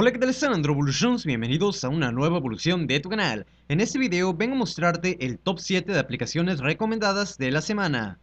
Hola que tal están Androvolutions, bienvenidos a una nueva evolución de tu canal. En este video vengo a mostrarte el top 7 de aplicaciones recomendadas de la semana.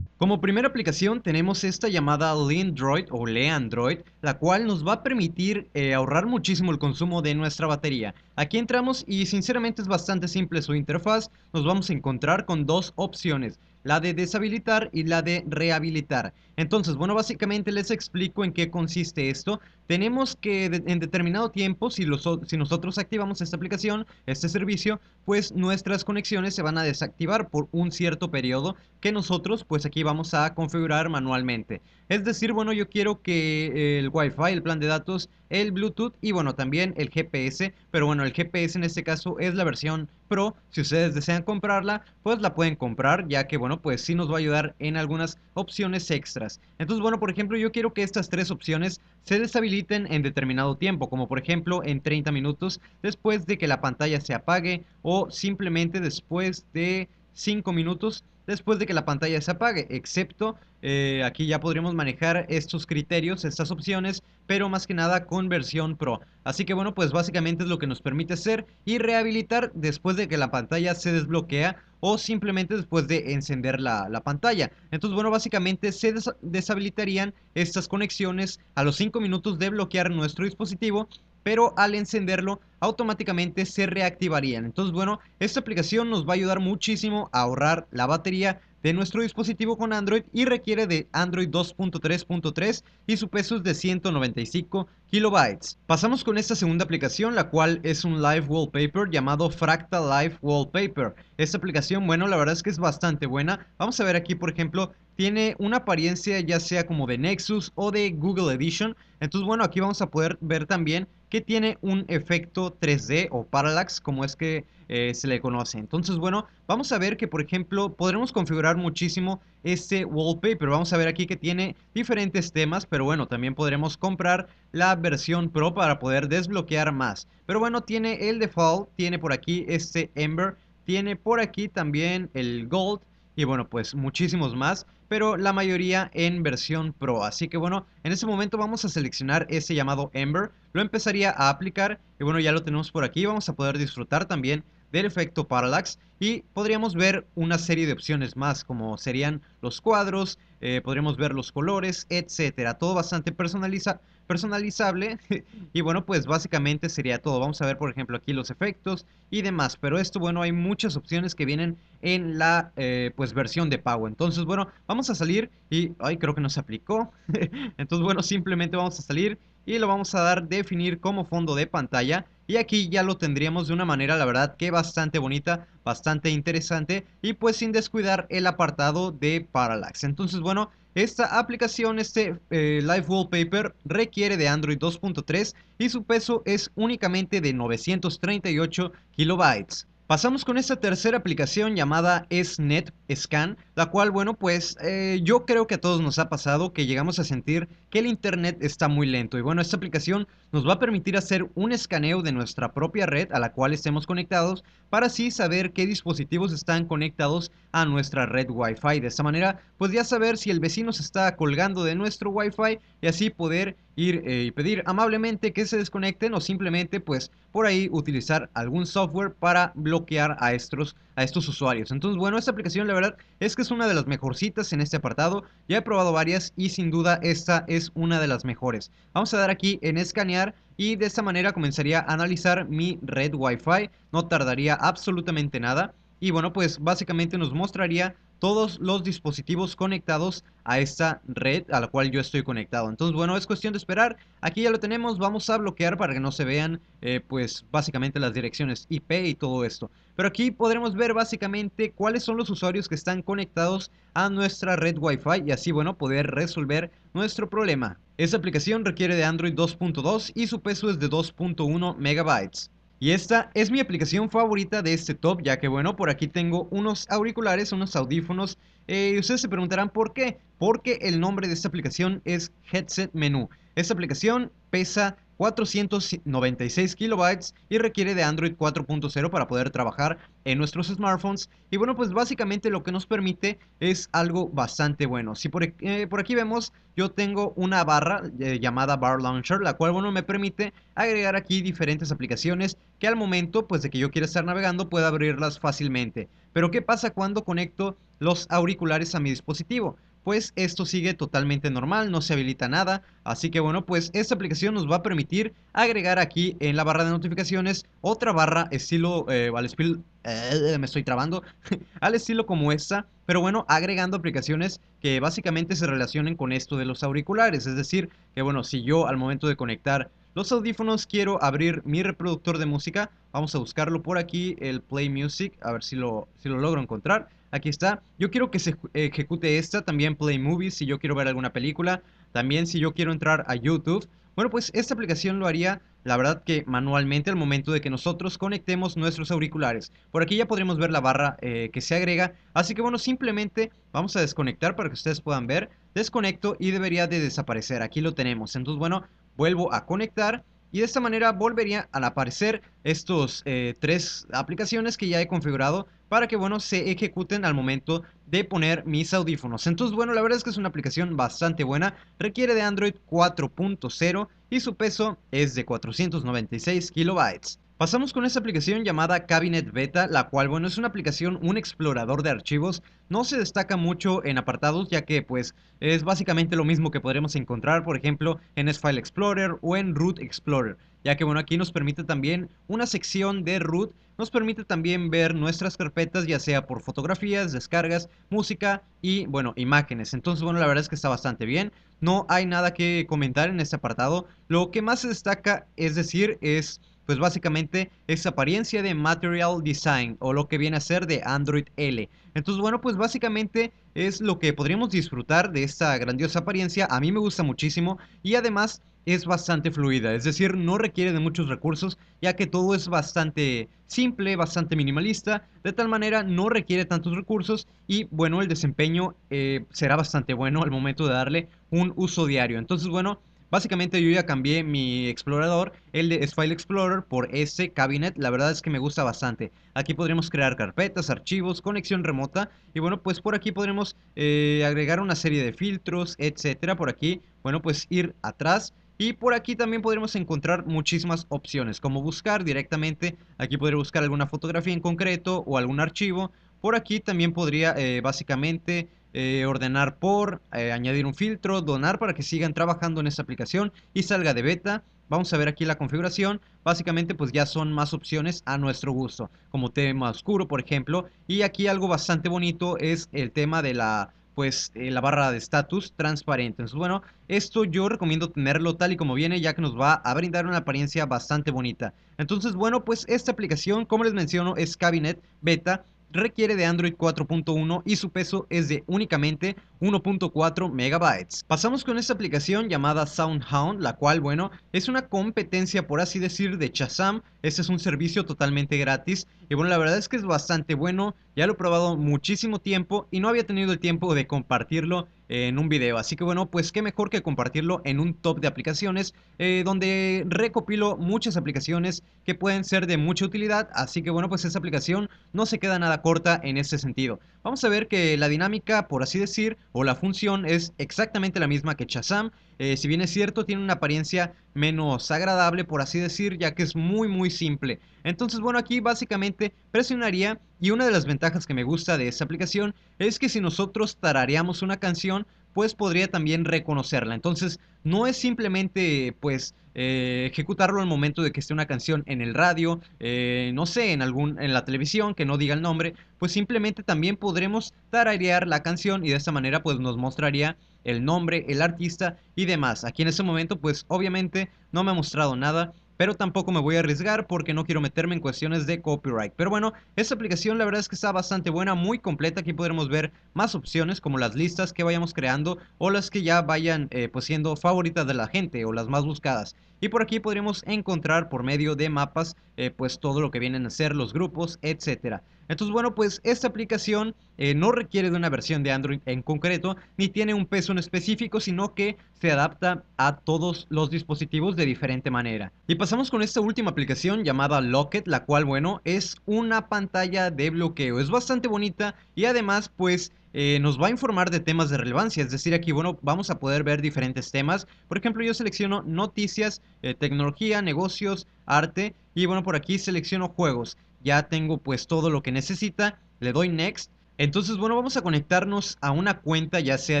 Como primera aplicación tenemos esta llamada Leandroid o Leandroid, la cual nos va a permitir eh, ahorrar muchísimo el consumo de nuestra batería. Aquí entramos y sinceramente es bastante simple su interfaz, nos vamos a encontrar con dos opciones la de deshabilitar y la de rehabilitar. Entonces, bueno, básicamente les explico en qué consiste esto. Tenemos que en determinado tiempo, si, si nosotros activamos esta aplicación, este servicio, pues nuestras conexiones se van a desactivar por un cierto periodo que nosotros pues aquí vamos a configurar manualmente. Es decir, bueno, yo quiero que el Wi-Fi, el plan de datos, el Bluetooth y bueno, también el GPS, pero bueno, el GPS en este caso es la versión pero Si ustedes desean comprarla, pues la pueden comprar, ya que bueno, pues sí nos va a ayudar en algunas opciones extras. Entonces, bueno, por ejemplo, yo quiero que estas tres opciones se deshabiliten en determinado tiempo, como por ejemplo en 30 minutos después de que la pantalla se apague o simplemente después de 5 minutos después de que la pantalla se apague, excepto eh, aquí ya podríamos manejar estos criterios, estas opciones pero más que nada con versión Pro. Así que bueno, pues básicamente es lo que nos permite hacer y rehabilitar después de que la pantalla se desbloquea o simplemente después de encender la, pantalla. Entonces bueno, básicamente se deshabilitarían estas conexiones a los 5 minutos de bloquear nuestro dispositivo pero al encenderlo automáticamente se reactivarían. Entonces, bueno, esta aplicación nos va a ayudar muchísimo a ahorrar la batería de nuestro dispositivo con Android y requiere de Android 2.3.3 y su peso es de 195 Kilobytes. Pasamos con esta segunda aplicación, la cual es un live wallpaper llamado Fractal Live Wallpaper. Esta aplicación, bueno, la verdad es que es bastante buena. Vamos a ver aquí, por ejemplo, tiene una apariencia ya sea como de Nexus o de Google Edition. Entonces, bueno, aquí vamos a poder ver también que tiene un efecto 3D o parallax, como es que eh, se le conoce. Entonces, bueno, vamos a ver que, por ejemplo, podremos configurar muchísimo este wallpaper. Vamos a ver aquí que tiene diferentes temas, pero bueno, también podremos comprar la versión Pro para poder desbloquear más. Pero bueno, tiene el Default, tiene por aquí este Ember, tiene por aquí también el Gold y bueno, pues muchísimos más, pero la mayoría en versión Pro. Así que bueno, en este momento vamos a seleccionar ese llamado Ember, lo empezaría a aplicar y bueno, ya lo tenemos por aquí, vamos a poder disfrutar también del efecto parallax y podríamos ver una serie de opciones más como serían los cuadros, eh, podríamos ver los colores, etcétera, todo bastante personaliza personalizable. y bueno, pues básicamente sería todo. Vamos a ver, por ejemplo, aquí los efectos y demás. Pero esto, bueno, hay muchas opciones que vienen en la eh, pues versión de pago. Entonces, bueno, vamos a salir y... Ay, creo que no se aplicó. Entonces, bueno, simplemente vamos a salir y lo vamos a dar definir como fondo de pantalla. Y aquí ya lo tendríamos de una manera, la verdad, que bastante bonita, bastante interesante y pues sin descuidar el apartado de Parallax. Entonces, bueno, esta aplicación, este eh, Live Wallpaper, requiere de Android 2.3 y su peso es únicamente de 938 kilobytes. Pasamos con esta tercera aplicación llamada SNET Scan, la cual, bueno, pues eh, yo creo que a todos nos ha pasado que llegamos a sentir que el Internet está muy lento. Y bueno, esta aplicación nos va a permitir hacer un escaneo de nuestra propia red a la cual estemos conectados para así saber qué dispositivos están conectados a nuestra red Wi-Fi. De esta manera, pues ya saber si el vecino se está colgando de nuestro Wi-Fi y así poder ir eh, y pedir amablemente que se desconecten o simplemente pues por ahí utilizar algún software para bloquear a estos, a estos usuarios. Entonces bueno, esta aplicación la verdad es que es una de las mejorcitas en este apartado, ya he probado varias y sin duda esta es una de las mejores. Vamos a dar aquí en escanear y de esta manera comenzaría a analizar mi red wifi no tardaría absolutamente nada. Y bueno, pues básicamente nos mostraría todos los dispositivos conectados a esta red a la cual yo estoy conectado. Entonces, bueno, es cuestión de esperar. Aquí ya lo tenemos, vamos a bloquear para que no se vean, eh, pues, básicamente las direcciones IP y todo esto. Pero aquí podremos ver básicamente cuáles son los usuarios que están conectados a nuestra red Wi-Fi y así, bueno, poder resolver nuestro problema. Esta aplicación requiere de Android 2.2 y su peso es de 2.1 megabytes. Y esta es mi aplicación favorita de este top, ya que bueno, por aquí tengo unos auriculares, unos audífonos. Eh, y ustedes se preguntarán por qué. Porque el nombre de esta aplicación es Headset Menu. Esta aplicación pesa 496 kilobytes y requiere de Android 4.0 para poder trabajar en nuestros smartphones. Y bueno, pues básicamente lo que nos permite es algo bastante bueno. Si por, eh, aquí vemos, yo tengo una barra eh, llamada Bar Launcher, la cual, bueno, me permite agregar aquí diferentes aplicaciones que al momento, pues de que yo quiera estar navegando, pueda abrirlas fácilmente. Pero ¿qué pasa cuando conecto los auriculares a mi dispositivo? pues esto sigue totalmente normal, no se habilita nada, así que bueno, pues esta aplicación nos va a permitir agregar aquí en la barra de notificaciones otra barra estilo, eh, al estilo, eh, me estoy trabando, al estilo como esta, pero bueno, agregando aplicaciones que básicamente se relacionen con esto de los auriculares, es decir, que bueno, si yo al momento de conectar los audífonos quiero abrir mi reproductor de música, vamos a buscarlo por aquí, el Play Music, a ver si lo, si lo logro encontrar, Aquí está. Yo quiero que se ejecute esta, también Play Movies si yo quiero ver alguna película, también si yo quiero entrar a YouTube. Bueno, pues esta aplicación lo haría, la verdad que manualmente al momento de que nosotros conectemos nuestros auriculares. Por aquí ya podremos ver la barra eh, que se agrega, así que bueno, simplemente vamos a desconectar para que ustedes puedan ver. Desconecto y debería de desaparecer, aquí lo tenemos. Entonces bueno, vuelvo a conectar y de esta manera volvería al aparecer estos eh, tres aplicaciones que ya he configurado para que bueno se ejecuten al momento de poner mis audífonos entonces bueno la verdad es que es una aplicación bastante buena requiere de Android 4.0 y su peso es de 496 kilobytes Pasamos con esta aplicación llamada Cabinet Beta, la cual, bueno, es una aplicación, un explorador de archivos. No se destaca mucho en apartados, ya que, pues, es básicamente lo mismo que podremos encontrar, por ejemplo, en S File Explorer o en Root Explorer. Ya que, bueno, aquí nos permite también una sección de root, nos permite también ver nuestras carpetas, ya sea por fotografías, descargas, música y, bueno, imágenes. Entonces, bueno, la verdad es que está bastante bien. No hay nada que comentar en este apartado. Lo que más se destaca, es decir, es pues básicamente esa apariencia de Material Design o lo que viene a ser de Android L. Entonces, bueno, pues básicamente es lo que podríamos disfrutar de esta grandiosa apariencia. A mí me gusta muchísimo y además es bastante fluida, es decir, no requiere de muchos recursos, ya que todo es bastante simple, bastante minimalista, de tal manera no requiere tantos recursos y bueno, el desempeño eh, será bastante bueno al momento de darle un uso diario. Entonces, bueno, Básicamente yo ya cambié mi explorador, el de File Explorer, por ese cabinet. La verdad es que me gusta bastante. Aquí podremos crear carpetas, archivos, conexión remota. Y bueno, pues por aquí podremos eh, agregar una serie de filtros, etcétera. Por aquí, bueno, pues ir atrás. Y por aquí también podremos encontrar muchísimas opciones, como buscar directamente, aquí podría buscar alguna fotografía en concreto o algún archivo. Por aquí también podría eh, básicamente eh, ordenar por, eh, añadir un filtro, donar para que sigan trabajando en esta aplicación y salga de beta. Vamos a ver aquí la configuración. Básicamente pues ya son más opciones a nuestro gusto, como tema oscuro por ejemplo. Y aquí algo bastante bonito es el tema de la pues eh, la barra de estatus transparente. Entonces bueno, esto yo recomiendo tenerlo tal y como viene ya que nos va a brindar una apariencia bastante bonita. Entonces bueno, pues esta aplicación como les menciono es Cabinet Beta requiere de Android 4.1 y su peso es de únicamente 1.4 megabytes. Pasamos con esta aplicación llamada SoundHound, la cual, bueno, es una competencia, por así decir, de Shazam. Este es un servicio totalmente gratis y bueno, la verdad es que es bastante bueno. Ya lo he probado muchísimo tiempo y no había tenido el tiempo de compartirlo en un video. Así que bueno, pues qué mejor que compartirlo en un top de aplicaciones eh, donde recopilo muchas aplicaciones que pueden ser de mucha utilidad. Así que bueno, pues esa aplicación no se queda nada corta en ese sentido. Vamos a ver que la dinámica, por así decir, o la función es exactamente la misma que Shazam. Eh, si bien es cierto, tiene una apariencia menos agradable, por así decir, ya que es muy muy simple. Entonces, bueno, aquí básicamente presionaría y una de las ventajas que me gusta de esta aplicación es que si nosotros tarareamos una canción, pues podría también reconocerla. Entonces, no es simplemente, pues, eh, ejecutarlo al momento de que esté una canción en el radio, eh, no sé, en, algún, en la televisión, que no diga el nombre, pues simplemente también podremos tararear la canción y de esta manera, pues, nos mostraría el nombre, el artista y demás. Aquí en ese momento, pues, obviamente no me ha mostrado nada, pero tampoco me voy a arriesgar porque no quiero meterme en cuestiones de copyright. Pero bueno, esta aplicación la verdad es que está bastante buena, muy completa, aquí podremos ver más opciones como las listas que vayamos creando o las que ya vayan eh, pues, siendo favoritas de la gente o las más buscadas. Y por aquí podremos encontrar por medio de mapas eh, pues todo lo que vienen a ser los grupos, etcétera. Entonces bueno, pues esta aplicación eh, no requiere de una versión de Android en concreto, ni tiene un peso en específico, sino que se adapta a todos los dispositivos de diferente manera. Y pasamos con esta última aplicación llamada Locket, la cual bueno, es una pantalla de bloqueo. Es bastante bonita y además pues eh, nos va a informar de temas de relevancia. Es decir, aquí, bueno, vamos a poder ver diferentes temas. Por ejemplo, yo selecciono noticias, eh, tecnología, negocios, arte. Y bueno, por aquí selecciono juegos. Ya tengo pues todo lo que necesita. Le doy next. Entonces, bueno, vamos a conectarnos a una cuenta, ya sea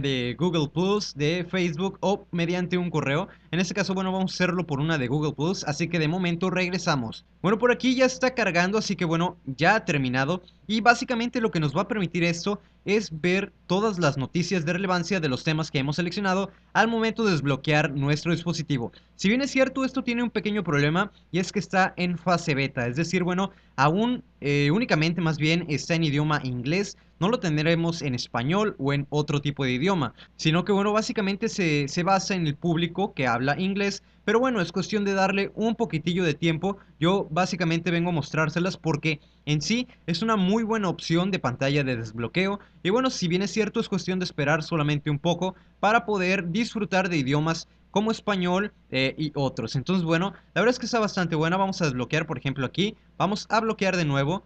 de Google Plus, de Facebook o mediante un correo. En este caso, bueno, vamos a hacerlo por una de Google Plus, así que de momento regresamos. Bueno, por aquí ya está cargando, así que bueno, ya ha terminado. Y básicamente lo que nos va a permitir esto es ver todas las noticias de relevancia de los temas que hemos seleccionado al momento de desbloquear nuestro dispositivo. Si bien es cierto, esto tiene un pequeño problema y es que está en fase beta, es decir, bueno, aún eh, únicamente más bien está en idioma inglés, no lo tendremos en español o en otro tipo de idioma, sino que bueno, básicamente se, basa en el público que habla inglés, pero bueno, es cuestión de darle un poquitillo de tiempo. Yo básicamente vengo a mostrárselas porque en sí es una muy buena opción de pantalla de desbloqueo. Y bueno, si bien es cierto, es cuestión de esperar solamente un poco para poder disfrutar de idiomas como español eh, y otros. Entonces, bueno, la verdad es que está bastante buena. Vamos a desbloquear, por ejemplo, aquí. Vamos a bloquear de nuevo.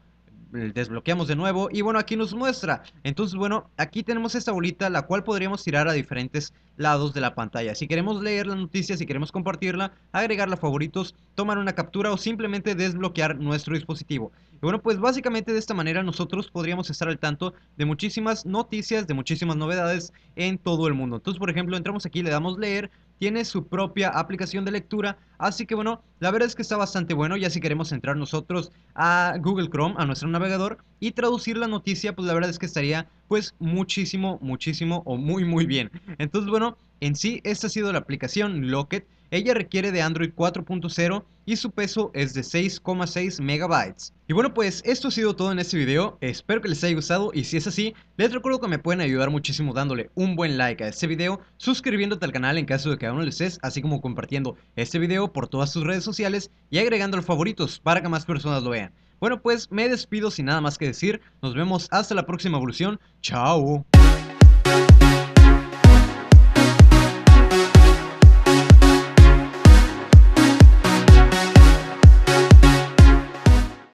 Eh, desbloqueamos de nuevo y bueno, aquí nos muestra. Entonces, bueno, aquí tenemos esta bolita la cual podríamos tirar a diferentes lados de la pantalla. Si queremos leer la noticia, si queremos compartirla, agregarla a favoritos, tomar una captura o simplemente desbloquear nuestro dispositivo. Y bueno, pues básicamente de esta manera nosotros podríamos estar al tanto de muchísimas noticias, de muchísimas novedades en todo el mundo. Entonces, por ejemplo, entramos aquí, le damos leer, tiene su propia aplicación de lectura. Así que bueno, la verdad es que está bastante bueno. Ya si queremos entrar nosotros a Google Chrome, a nuestro navegador, y traducir la noticia, pues la verdad es que estaría pues muchísimo, muchísimo o muy muy bien. Entonces bueno, en sí, esta ha sido la aplicación Locket. Ella requiere de Android 4.0 y su peso es de 6,6 megabytes. Y bueno pues esto ha sido todo en este video, espero que les haya gustado y si es así, les recuerdo que me pueden ayudar muchísimo dándole un buen like a este video, suscribiéndote al canal en caso de que aún no lo estés, así como compartiendo este video por todas sus redes sociales y agregando los favoritos para que más personas lo vean. Bueno pues me despido sin nada más que decir, nos vemos hasta la próxima evolución, chao.